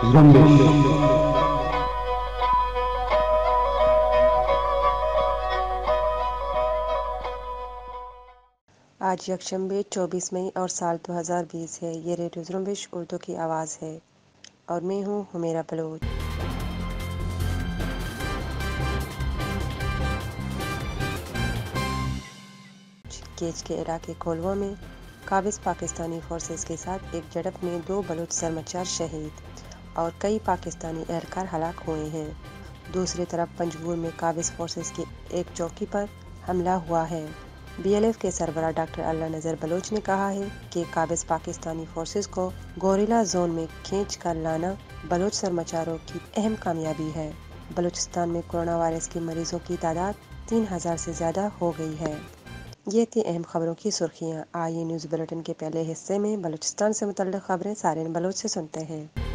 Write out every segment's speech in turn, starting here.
Zombies. आज यकशंबे 24 मई और साल 2020 है ये रेडियो जुम्बिश उर्दू की आवाज़ है और मैं हूँ हमेरा बलोच केच के इराके कोलवा में काबिज पाकिस्तानी फोर्सेस के साथ एक झड़प में दो बलोच सरमचार शहीद और कई पाकिस्तानी एहलकार हलाक हुए हैं दूसरी तरफ पंजगूर में काबिज फोर्सेस की एक चौकी पर हमला हुआ है बीएलएफ के सरबरा डॉक्टर अल्लाह नज़र बलोच ने कहा है कि काबिज पाकिस्तानी फोर्सेस को गोरिला जोन में खींच कर लाना बलोच सरमाचारों की अहम कामयाबी है बलूचिस्तान में कोरोना वायरस के मरीजों की तादाद तीन हज़ार से ज़्यादा हो गई है ये थी अहम खबरों की सुर्खियाँ आइए न्यूज़ बुलेटिन के पहले हिस्से में बलूचिस्तान से मुतल खबरें सारे बलोच से सुनते हैं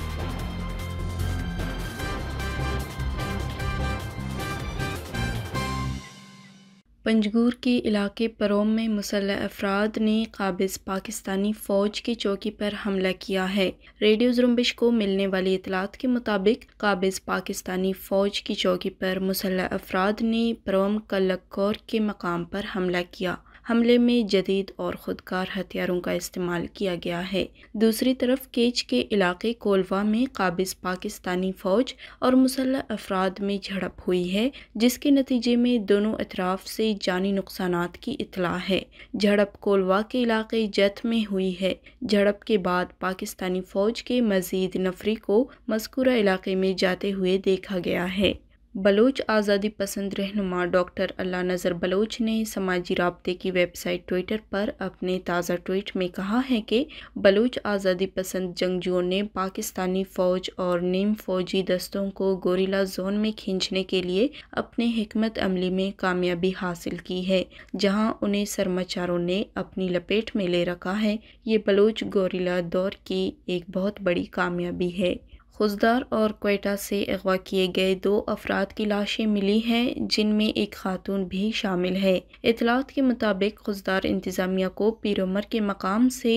पंजगूर के इलाके परोम में मुसल अफराद ने काबिज पाकिस्तानी फ़ौज की चौकी पर हमला किया है रेडियो जुम्बिश को मिलने वाली इतलात के मुताबिक काबिज पाकिस्तानी फ़ौज की चौकी पर मुसल अफराद ने परोम कलकौर के मकाम पर हमला किया हमले में जदीद और खुदकार हथियारों का इस्तेमाल किया गया है दूसरी तरफ केच के इलाके कोलवा में काबिज पाकिस्तानी फौज और मुसल्ह अफराद में झड़प हुई है जिसके नतीजे में दोनों अतराफ से जानी नुकसान की इतला है झड़प कोलवा के इलाके जत में हुई है झड़प के बाद पाकिस्तानी फौज के मजीद नफरी को मस्कुरा इलाके में जाते हुए देखा गया है बलोच आज़ादी पसंद रहनुमा डॉक्टर अल्ला नज़र बलोच ने समाजी रबते की वेबसाइट ट्विटर पर अपने ताज़ा ट्वीट में कहा है कि बलोच आज़ादी पसंद जंगजुओं ने पाकिस्तानी फ़ौज और नीम फौजी दस्तों को गोरीला जोन में खींचने के लिए अपने हमत अमली में कामयाबी हासिल की है जहां उन्हें सरमाचारों ने अपनी लपेट में ले रखा है ये बलोच गोरीला दौर की एक बहुत बड़ी कामयाबी है खुजदार और कोयटा से अगवा किए गए दो अफराद की लाशें मिली हैं जिनमें एक खातून भी शामिल है इतलात के मुताबिक खुजदार इंतज़ामिया को पीरोमर के मकाम से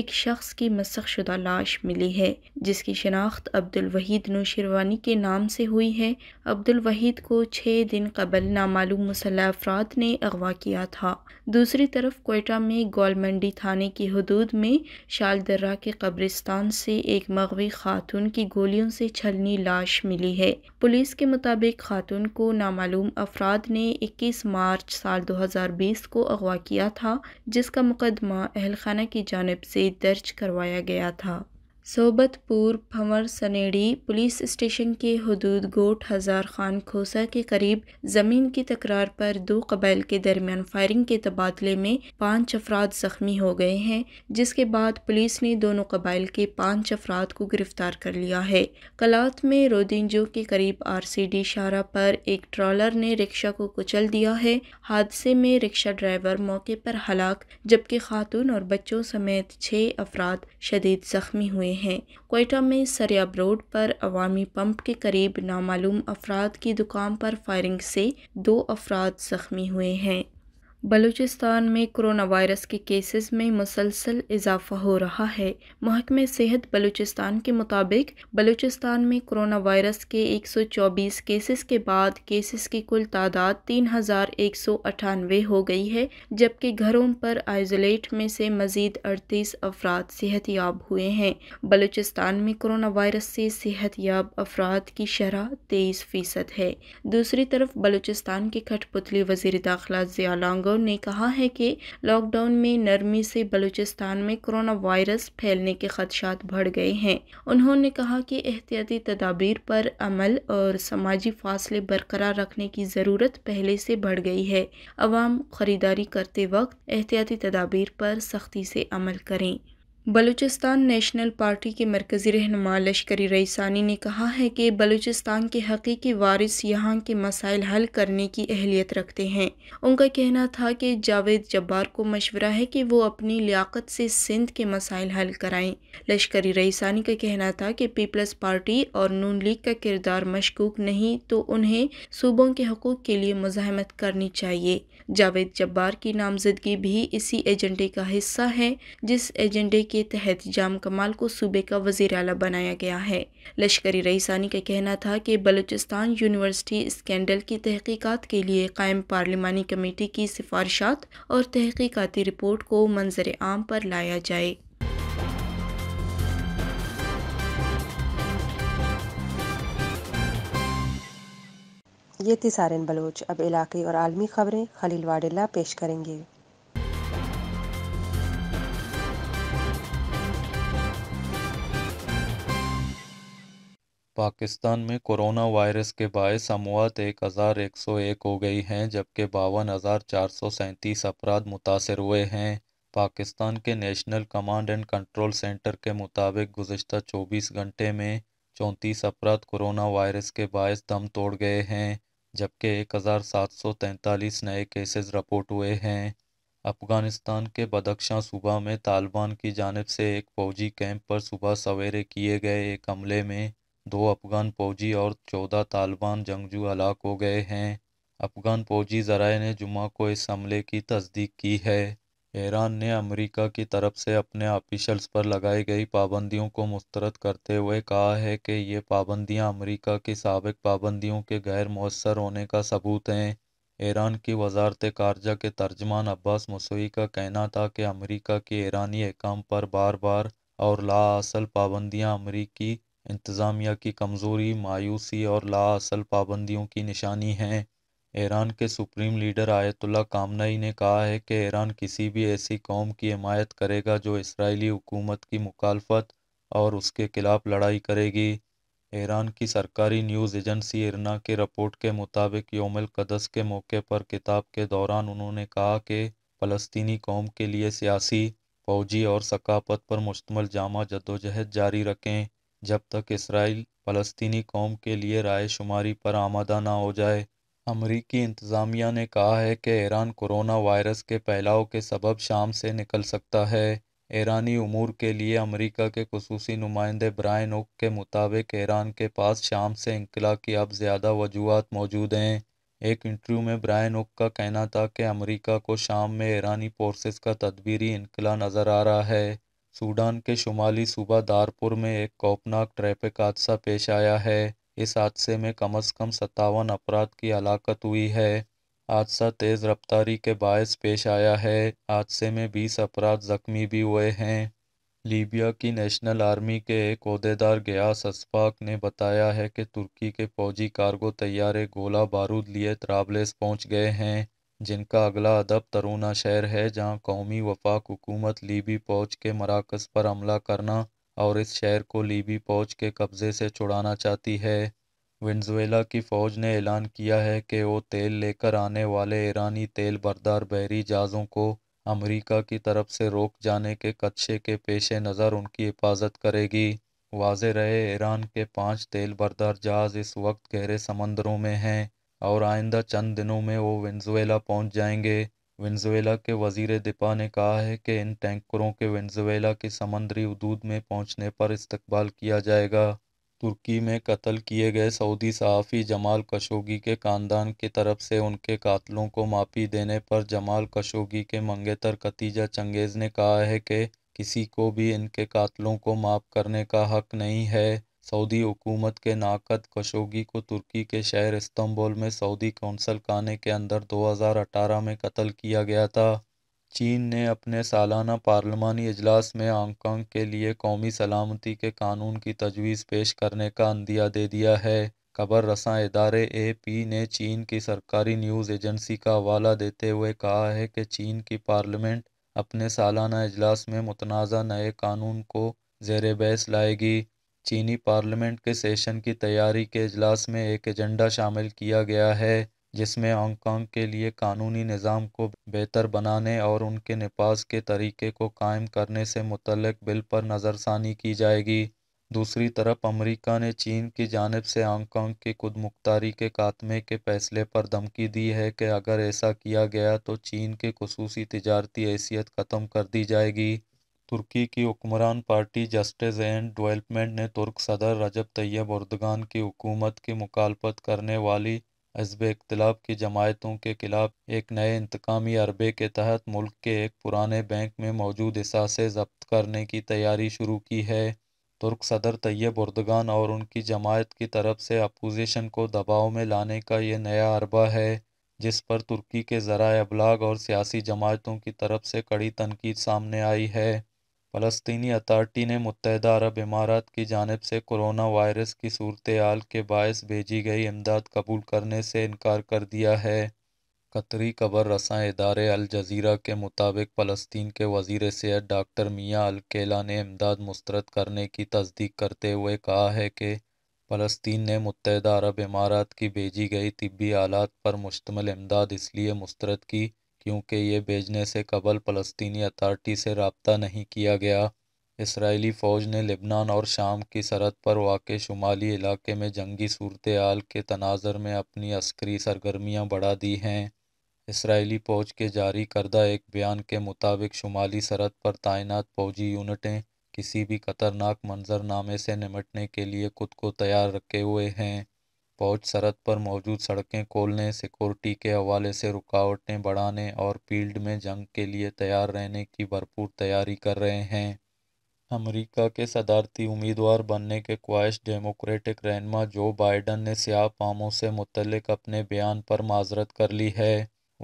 एक शख्स की मसख शुदा लाश मिली है जिसकी शनाख्त अब्दुल वहीद नोशिरवानी के नाम से हुई है अब्दुल वहीद को छः दिन कबल नामालूम मुसल्ह अफराद ने अगवा किया था दूसरी तरफ कोयटा में गोलमंडी थाने की हदूद में शाल दर्रा के कब्रिस्तान से एक मगवी खातून की गोलियों से छलनी लाश मिली है पुलिस के मुताबिक खातून को नामालूम अफराद ने 21 मार्च साल 2020 को अगवा किया था जिसका मुकदमा अहलखाना की जानब से दर्ज करवाया गया था सोबतपुर भंवर सनेड़ी पुलिस स्टेशन के हदूद गोट हज़ार खान खोसा के करीब ज़मीन की तकरार पर दो कबाइल के दरमियान फायरिंग के तबादले में पाँच अफराद ज़ख्मी हो गए हैं जिसके बाद पुलिस ने दोनों कबाइल के पाँच अफराद को गिरफ्तार कर लिया है कलात में रोदिंजो के करीब आर सी डी शारा पर एक ट्रॉलर ने रिक्शा को कुचल दिया है हादसे में रिक्शा ड्राइवर मौके पर हलाक जबकि खातून और बच्चों समेत छः अफराद शदीद ज़ख्मी हुए हैं कोयटा में सरयाब रोड पर अवामी पंप के करीब नामालूम अफराद की दुकान पर फायरिंग से दो अफराद ज़ख्मी हुए हैं बलूचिस्तान में कोरोना वायरस के केसेस में मुसलसल इजाफा हो रहा है महकमे सेहत बलूचिस्तान के मुताबिक बलूचिस्तान में कोरोना वायरस के 124 केसेस के बाद केसेस की कुल तादाद तीन हो गई है जबकि घरों पर आइसोलेट में से मजीद अड़तीस अफराद सेहत याब हुए हैं बलूचिस्तान में कोरोना वायरस से सेहत याब अफराद की शरह तेईस फ़ीसद है दूसरी तरफ बलूचिस्तान के खटपुतली वजीर दाखिला जियालांग राठौर ने कहा है कि लॉकडाउन में नरमी से बलूचिस्तान में कोरोना वायरस फैलने के खदशात बढ़ गए हैं उन्होंने कहा कि एहतियाती तदाबीर पर अमल और समाजी फासले बरकरार रखने की ज़रूरत पहले से बढ़ गई है अवाम खरीदारी करते वक्त एहतियाती तदाबीर पर सख्ती से अमल करें बलूचिस्तान नेशनल पार्टी के मरकज़ी रहनमा लश्करी रईसानी ने कहा है कि बलूचिस्तान के हकीकी वारिस यहाँ के मसाइल हल करने की अहलियत रखते हैं उनका कहना था कि जावेद जब्बार को मशवरा है कि वो अपनी लियाकत से सिंध के मसाइल हल कराएं लश्करी रईसानी का कहना था कि पीपल्स पार्टी और नून लीग का किरदार मशकूक नहीं तो उन्हें सूबों के हकूक़ के लिए मुजामत करनी चाहिए जावेद जब्बार की नामजदगी भी इसी एजेंडे का हिस्सा है जिस एजेंडे की के तहत जाम कमाल को सूबे का वजीर अला बनाया गया है लश्करी रईसानी का कहना था कि बलूचिस्तान यूनिवर्सिटी स्कैंडल की तहकीकत के लिए कायम पार्लिमानी कमेटी की सिफारशात और तहकीकती रिपोर्ट को मंजर आम पर लाया जाए ये थी सारन बलोच अब इलाके और आलमी खबरें खलील वाडिल्ला पेश करेंगे पाकिस्तान में कोरोना वायरस के बायस अमवात एक हज़ार एक सौ एक हो गई हैं जबकि बावन हज़ार चार सौ सैंतीस अफराद मुतासर हुए हैं पाकिस्तान के national command and control centre के मुताबिक गुजशत चौबीस घंटे में चौंतीस अफराद कोरोना वायरस के बायस दम तोड़ गए हैं जबकि एक हज़ार सात सौ तैंतालीस नए केसेस रिपोर्ट हुए हैं अफ़गानिस्तान के बदख्शां सूबा में तालिबान की जानब से एक फौजी कैंप पर सुबह सवेरे किए गए एक हमले में दो अफगान फौजी और चौदह तालिबान जंगजू हलाक हो गए हैं अफगान फौजी जराए ने जुमा को इस हमले की तस्दीक की है ईरान ने अमेरिका की तरफ से अपने ऑफिशल्स पर लगाई गई पाबंदियों को मुस्तरद करते हुए कहा है कि ये पाबंदियां अमेरिका की सबक पाबंदियों के गैर मौसर होने का सबूत हैं ईरान की वजारत खारजा के तर्जमान अब्बास मसूई का कहना था कि अमेरिका के ईरानी अहकाम पर बार बार और लाअसल पाबंदियां अमरीकी इंतज़ामिया की कमज़ोरी मायूसी और लाअसल पाबंदियों की निशानी हैं ईरान के सुप्रीम लीडर आयतुल्ला कामनई ने कहा है कि ईरान किसी भी ऐसी कौम की हमायत करेगा जो इसराइली हुकूमत की मुखालफत और उसके खिलाफ लड़ाई करेगी ईरान की सरकारी न्यूज़ एजेंसी इरना के रिपोर्ट के मुताबिक योम कदस के मौके पर किताब के दौरान उन्होंने कहा कि फ़लस्तनी कौम के लिए सियासी फौजी और सकाफत पर मुश्तमल जामा जदोजहद जारी रखें जब तक इसराइल फ़लस्तीनी कौम के लिए राय शुमारी पर आमादा ना हो जाए अमरीकी इंतज़ामिया ने कहा है कि ईरान कोरोना वायरस के फैलाव के सबब शाम से निकल सकता है ईरानी उमूर के लिए अमरीका के खसूसी नुमाइंदे ब्रायन ओक के मुताबिक ईरान के पास शाम से इनकला की अब ज़्यादा वजूहत मौजूद हैं एक इंटरव्यू में ब्रायन ओक का कहना था कि अमरीका को शाम में ईरानी फोर्सेस का तदबीरी इनकला नज़र आ रहा है सूडान के शुमाली सूबा दारपुर में एक खौफनाक ट्रैफिक हादसा पेश आया है इस हादसे में कम अज़ कम सत्तावन अफराद की हलाकत हुई है हादसा तेज़ रफ्तारी के बायस पेश आया है हादसे में बीस अफराद ज़ख्मी भी हुए हैं लीबिया की नेशनल आर्मी के एक अहदेदार गयास असफाक ने बताया है कि तुर्की के फौजी कार्गो तैयारे गोला बारूद लिए त्राबलेस पहुंच गए हैं जिनका अगला अदब तरूना शहर है जहां कौमी वफाक हुकूमत लीबी फौज के मराकज़ पर हमला करना और इस शहर को लीबी फौज के कब्ज़े से छुड़ाना चाहती है वेंजुएला की फ़ौज ने ऐलान किया है कि वो तेल लेकर आने वाले ईरानी तेल बरदार बहरी जहाज़ों को अमरीका की तरफ से रोक जाने के कच्चे के पेश नज़र उनकी हिफाजत करेगी वाज रहे ईरान के पाँच तेल बरदार जहाज़ इस वक्त गहरे समंदरों में हैं और आइंदा चंद दिनों में वो वेंजुएला पहुंच जाएंगे वेंजुएला के वजीर दिपा ने कहा है कि इन टैंकरों के वेंजुएला के समंदरी हदूद में पहुंचने पर इस्तकबाल किया जाएगा तुर्की में कत्ल किए गए सऊदी सहाफ़ी जमाल कशोगी के खानदान की तरफ से उनके कातलों को माफ़ी देने पर जमाल कशोगी के मंगेतर कतीजा चंगेज़ ने कहा है कि किसी को भी इनके कातलों को माफ़ करने का हक नहीं है सऊदी हुकूमत के नाकद खशोगी को तुर्की के शहर इस्तंबुल में सऊदी कौंसल खाने के अंदर 2018 में कत्ल किया गया था चीन ने अपने सालाना पार्लिमानी अजलास में हांगकॉन्ग के लिए कौमी सलामती के कानून की तजवीज़ पेश करने का अंदिया दे दिया है खबर रसा इदारे ए पी ने चीन की सरकारी न्यूज़ एजेंसी का हवाला देते हुए कहा है कि चीन की पार्लियामेंट अपने सालाना अजलास में मुतनाज़ा नए कानून को जेर बहस लाएगी चीनी पार्लियामेंट के सेशन की तैयारी के इजलास में एक एजेंडा शामिल किया गया है जिसमें हांगकांग के लिए कानूनी निज़ाम को बेहतर बनाने और उनके निपास के तरीके को कायम करने से मुतलक बिल पर नज़रसानी की जाएगी दूसरी तरफ अमेरिका ने चीन की जानब से हांगकांग की खुद मुख्तारी के खात्मे के फैसले पर धमकी दी है कि अगर ऐसा किया गया तो चीन के खसूसी तजारती हैसियत ख़त्म कर दी जाएगी तुर्की की हुक्मरान पार्टी जस्टिस एंड डेवलपमेंट ने तुर्क सदर रजब तैयब उर्दगान की हुकूमत की मुखालफत करने वाली हजब इख्तलाफ की जमायतों के खिलाफ एक नए इंतकामी अरबे के तहत मुल्क के एक पुराने बैंक में मौजूद इसासे जब्त करने की तैयारी शुरू की है तुर्क सदर तैयब उर्दगान और उनकी जमायत की तरफ से अपोजिशन को दबाव में लाने का यह नया अरबा है जिस पर तुर्की के ज़रा अबलाग और सियासी जमायतों की तरफ से कड़ी तनकीद सामने आई है फ़लस्तनी अथार्टी ने मुतहदा अरब इमारात की जानब से कोरोना वायरस की सूरत हाल के बायस भेजी गई इमदाद कबूल करने से इनकार कर दिया है कतरी खबर रसा इदारे अलजीरा के मुताबिक फ़लस्तीन के वजीर सेहत डॉक्टर मियाँ अलकेला ने इमदाद मुस्रद करने की तस्दीक करते हुए कहा है कि फ़लस्तीन ने मुतहद अरब इमारात की भेजी गई तबी आलात पर मुश्तमल इमदाद इसलिए मुस्रद की क्योंकि ये भेजने से कबल फ़लस्तनी अथार्टी से रबता नहीं किया गया इसराइली फ़ौज ने लिबनान और शाम की सरहद पर वाक़ शुमाली इलाके में जंगी सूरत आल के तनाजर में अपनी अस्करी सरगर्मियाँ बढ़ा दी हैं इसराइली फ़ौज के जारी करदा एक बयान के मुताबिक शुमाली सरहद पर तैनात फौजी यूनिटें किसी भी खतरनाक मंजरनामे से निमटने के लिए खुद को तैयार रखे हुए हैं पहुंच सरहद पर मौजूद सड़कें खोलने सिक्योरिटी के हवाले से रुकावटें बढ़ाने और फील्ड में जंग के लिए तैयार रहने की भरपूर तैयारी कर रहे हैं अमेरिका के सदारती उम्मीदवार बनने के ख्वाहिश डेमोक्रेटिक रहनमा जो बाइडन ने स्याह पामों से मुतलक अपने बयान पर माजरत कर ली है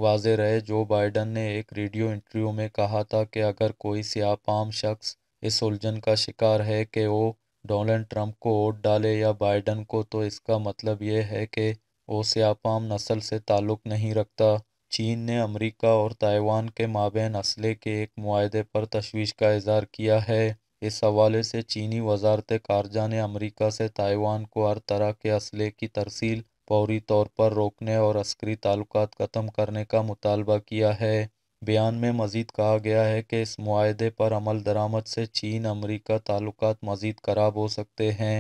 वाज रहे जो बाइडन ने एक रेडियो इंटरव्यू में कहा था कि अगर कोई स्याह पाम शख्स इस उलझन का शिकार है कि वो डोनाल्ड ट्रंप को वोट डाले या बाइडन को तो इसका मतलब ये है कि वो स्यापाम नस्ल से ताल्लुक़ नहीं रखता चीन ने अमेरिका और ताइवान के माबेन असले के एक माहदे पर तशवीश का इजहार किया है इस हवाले से चीनी वजारत खारजा ने अमेरिका से ताइवान को हर तरह के असले की तरसील फौरी तौर पर रोकने और अस्करी ताल्लुक ख़त्म करने का मुतालबा किया है बयान में मज़ीद कहा गया है कि इस माहदे पर अमल दरामद से चीन अमरीका ताल्लुक मज़ीद ख़राब हो सकते हैं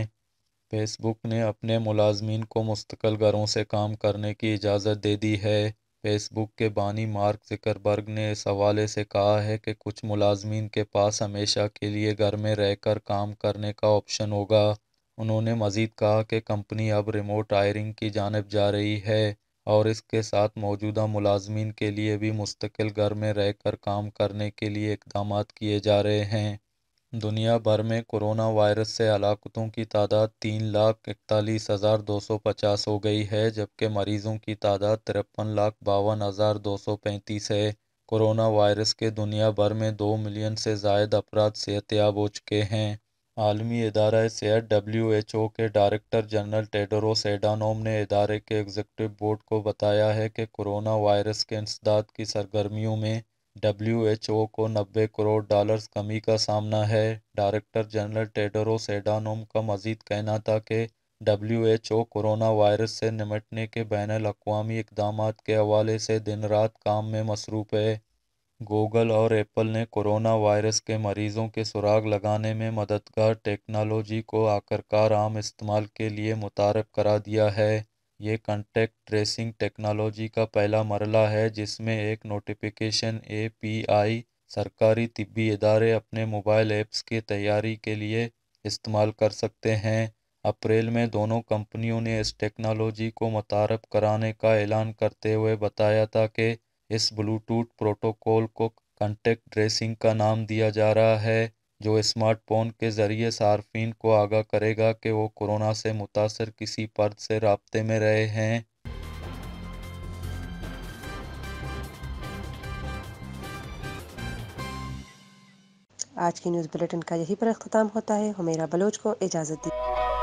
फेसबुक ने अपने मुलाजमीन को मुस्तकिल घरों से काम करने की इजाज़त दे दी है फेसबुक के बानी मार्क जिकरबर्ग ने इस हवाले से कहा है कि कुछ मुलाजमीन के पास हमेशा के लिए घर में रहकर काम करने का ऑप्शन होगा उन्होंने मज़ीद कहा कि कंपनी अब रिमोट आयरिंग की जानब जा रही है और इसके साथ मौजूदा मुलाजमीन के लिए भी मुस्तकिल घर में रह कर काम करने के लिए इकदाम किए जा रहे हैं दुनिया भर में कोरोना वायरस से हलाकतों की तादाद तीन लाख इकतालीस हज़ार दो सौ पचास हो गई है जबकि मरीज़ों की तादाद तिरपन लाख बावन हज़ार दो सौ पैंतीस है कोरोना वायरस के दुनिया भर में दो मिलियन से जायद अफराद सेहतियाब हो चुके हैं आलमी इदारा सेहत डब्ल्यू एच ओ के डायरेक्टर जनरल टेडरोस एडानोम ने इदारे के एग्जीक्यूटिव बोर्ड को बताया है कि कोरोना वायरस के इंसदाद की सरगर्मियों में डब्ल्यू एच ओ को नब्बे करोड़ डॉलर कमी का सामना है डायरेक्टर जनरल टेडरोस एडानोम का मजीद कहना था कि W H O corona virus से निमटने के बैन अवी इकदाम के हवाले से दिन रात काम में मसरूफ़ है गूगल और एप्पल ने कोरोना वायरस के मरीजों के सुराग लगाने में मददगार टेक्नोलॉजी को आखिरकार आम इस्तेमाल के लिए मुतारक करा दिया है ये कॉन्टैक्ट ट्रेसिंग टेक्नोलॉजी का पहला मरला है जिसमें एक नोटिफिकेशन ए पी आई सरकारी तिब्बी इदारे अपने मोबाइल ऐप्स की तैयारी के लिए इस्तेमाल कर सकते हैं अप्रैल में दोनों कंपनियों ने इस टेक्नोलॉजी को मुतारफ़ कराने का ऐलान करते हुए बताया था कि इस ब्लूटूथ प्रोटोकॉल को कंटेक्ट ट्रेसिंग का नाम दिया जा रहा है जो स्मार्टफोन के ज़रिए सार्फिन को आगाह करेगा कि वो कोरोना से मुतासर किसी पर्द से रबते में रहे हैं आज की न्यूज़ बुलेटिन का यही पर अख्ताम होता है हमेरा बलोच को इजाज़त दी